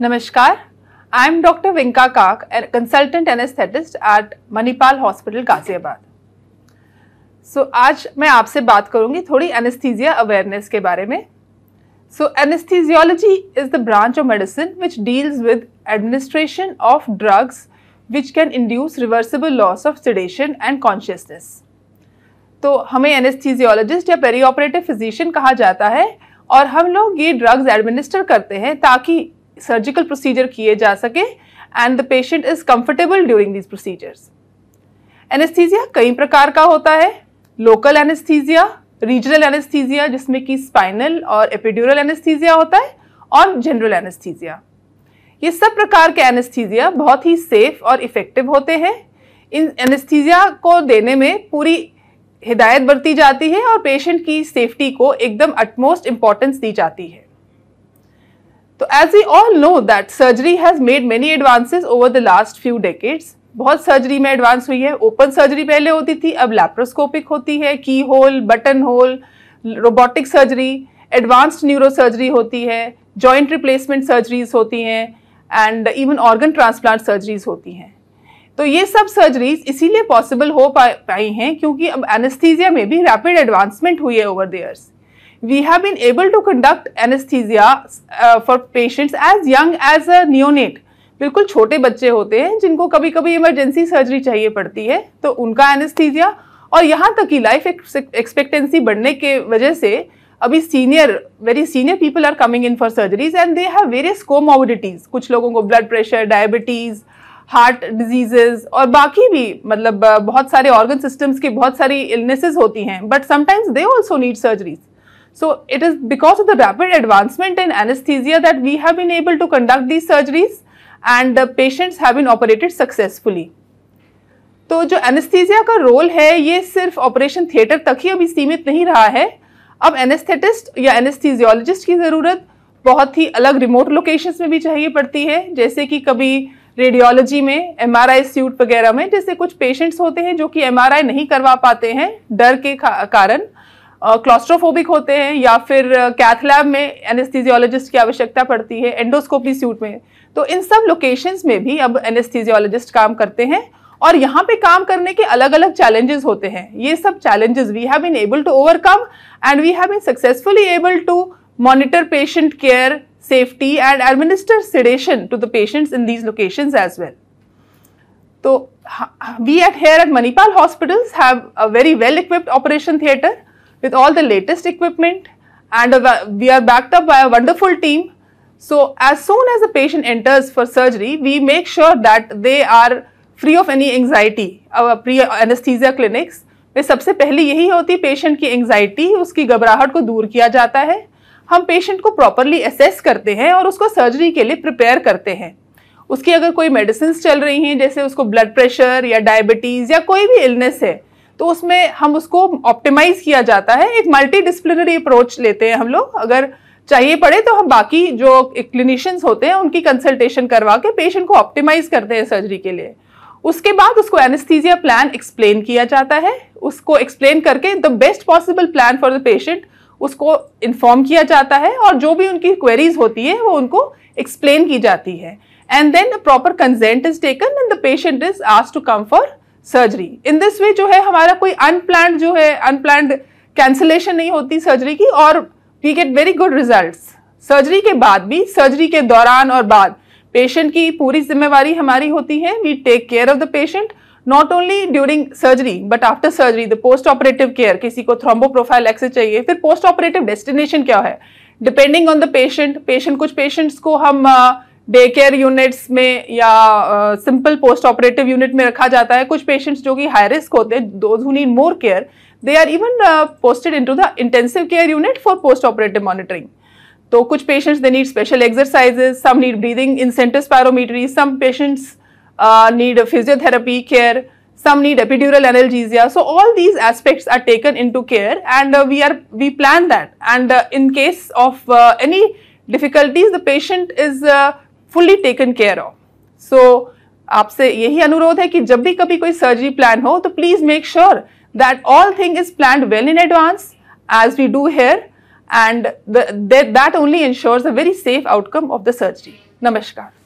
नमस्कार I am doctor Vinka Kak consultant anaesthetist at Manipal hospital Ghaziabad so आज मैं आपसे बात करूंगी थोड़ी एनेस्थीजिया अवेयरनेस के बारे में so anaesthesiology is the branch of medicine which deals with administration of drugs which can induce reversible loss of sedation and consciousness तो हमें एनेस्थीजियोलॉजिस्ट या पेरी ऑपरेटिव फिजिशियन कहा जाता है और हम लोग ये ड्रग्स एडमिनिस्टर करते हैं ताकि सर्जिकल प्रोसीजर किए जा सके and the patient is comfortable during these procedures anaesthesia कई प्रकार का होता है लोकल एनेस्थीजिया रीजनल एनेस्थीजिया जिसमें कि स्पाइनल और एपिड्यूरल एनेस्थीजिया होता है और जनरल एनेस्थीजिया ये सब प्रकार के एनेस्थीजिया बहुत ही सेफ और इफ़ेक्टिव होते हैं इन एनेस्थीजिया को देने में पूरी हिदायत बरती जाती है और पेशेंट की सेफ्टी को एकदम अटमोस्ट इम्पॉर्टेंस दी जाती है तो as we all know that surgery has made many advances over the last few decades बहुत सर्जरी में एडवांस हुई है ओपन सर्जरी पहले होती थी अब लैप्रोस्कोपिक होती है keyhole buttonhole robotic surgery advanced neurosurgery होती है जॉइंट रिप्लेसमेंट सर्जरीज होती हैं and even organ transplant surgeries होती हैं तो ये सब सर्जरीज इसीलिए पॉसिबल हो पा पाई हैं क्योंकि अब एनेस्थीजिया में भी रैपिड एडवांसमेंट हुई है over the years we have been able to conduct anesthesia uh, for patients as young as a neonate बिल्कुल छोटे बच्चे होते हैं जिनको कभी कभी इमरजेंसी सर्जरी चाहिए पड़ती है तो उनका एनेस्थीजिया और यहाँ तक कि लाइफ एक्सपेक्टेंसी बढ़ने के वजह से अभी senior very senior people are coming in for surgeries and they have various comorbidities कुछ लोगों को blood pressure diabetes heart diseases और बाकी भी मतलब बहुत सारे ऑर्गन सिस्टम्स की बहुत सारी इलनेसेज होती हैं but sometimes they also need surgeries So it is because of the rapid advancement in anesthesia that we have been able to conduct these surgeries and the patients have been operated successfully. तो जो anaesthesia का role है ये सिर्फ operation theatre तक ही अभी सीमित नहीं रहा है अब एनेस्थेटिस्ट या एनेस्थीजियोलॉजिस्ट की ज़रूरत बहुत ही अलग रिमोट लोकेशंस में भी चाहिए पड़ती है जैसे कि कभी रेडियोलॉजी में एम आर सूट वगैरह में जैसे कुछ पेशेंट्स होते हैं जो कि एम नहीं करवा पाते हैं डर के कारण क्लॉस्ट्रोफोबिक होते हैं या फिर कैथलैब में एनेस्थीजियोलॉजिस्ट की आवश्यकता पड़ती है एंडोस्कोपी सूट में तो इन सब लोकेशंस में भी अब एनेस्थीजियोलॉजिस्ट काम करते हैं और यहाँ पे काम करने के अलग अलग चैलेंजेस होते हैं ये सब challenges we have been able to overcome and we have been successfully able to monitor patient care safety and administer sedation to the patients in these location as well तो we at here at Manipal hospitals have a very well equipped operation theatre with all the latest equipment and a, we are backed up by a wonderful team. So, as soon as the patient enters for surgery, we make sure that they are free of any anxiety अब pre anaesthesia clinics में सबसे पहले यही होती है patient की anxiety उसकी घबराहट को दूर किया जाता है हम पेशेंट को प्रॉपरली असेस करते हैं और उसको सर्जरी के लिए प्रिपेयर करते हैं उसकी अगर कोई मेडिसिन चल रही हैं जैसे उसको ब्लड प्रेशर या डायबिटीज़ या कोई भी इलनेस है तो उसमें हम उसको ऑप्टिमाइज किया जाता है एक मल्टी डिसप्लिनरी अप्रोच लेते हैं हम लोग अगर चाहिए पड़े तो हम बाकी जो क्लिनिशियंस होते हैं उनकी कंसल्टेशन करवा के पेशेंट को ऑप्टिमाइज करते हैं सर्जरी के लिए उसके बाद उसको एनेस्थीजिया प्लान एक्सप्लेन किया जाता है उसको एक्सप्लेन करके the best possible plan for the patient उसको इन्फॉर्म किया जाता है और जो भी उनकी क्वेरीज होती है वो उनको एक्सप्लेन की जाती है and then proper consent is taken and the patient is आज to come for surgery in this way जो है हमारा कोई अनप्लान जो है अनप्लान कैंसिलेशन नहीं होती सर्जरी की और we get very good result surgery के बाद भी सर्जरी के दौरान और बाद पेशेंट की पूरी जिम्मेवारी हमारी होती है we take care of the patient not only during surgery but after surgery the post operative care किसी को थ्रोम्बो प्रोफाइल एक्से चाहिए फिर पोस्ट ऑपरेटिव डेस्टिनेशन क्या है depending on the patient patient कुछ पेशेंट्स को हम uh, डे केयर यूनिट्स में या सिंपल पोस्ट ऑपरेटिव यूनिट में रखा जाता है कुछ पेशेंट्स जो कि हाई रिस्क होते हैं those who need more care they are even posted into the intensive care unit for post operative monitoring तो कुछ patients they need special exercises some need breathing incentive spirometry some patients need physiotherapy care some need epidural analgesia so all these aspects are taken in to care and we are we plan that and in case of any difficulties the patient is fully taken care of so आपसे यही अनुरोध है कि जब भी कभी कोई surgery plan हो तो please make sure that all thing is plan well in advance as we do here and that only insures a very safe outcome of the surgery नमस्कार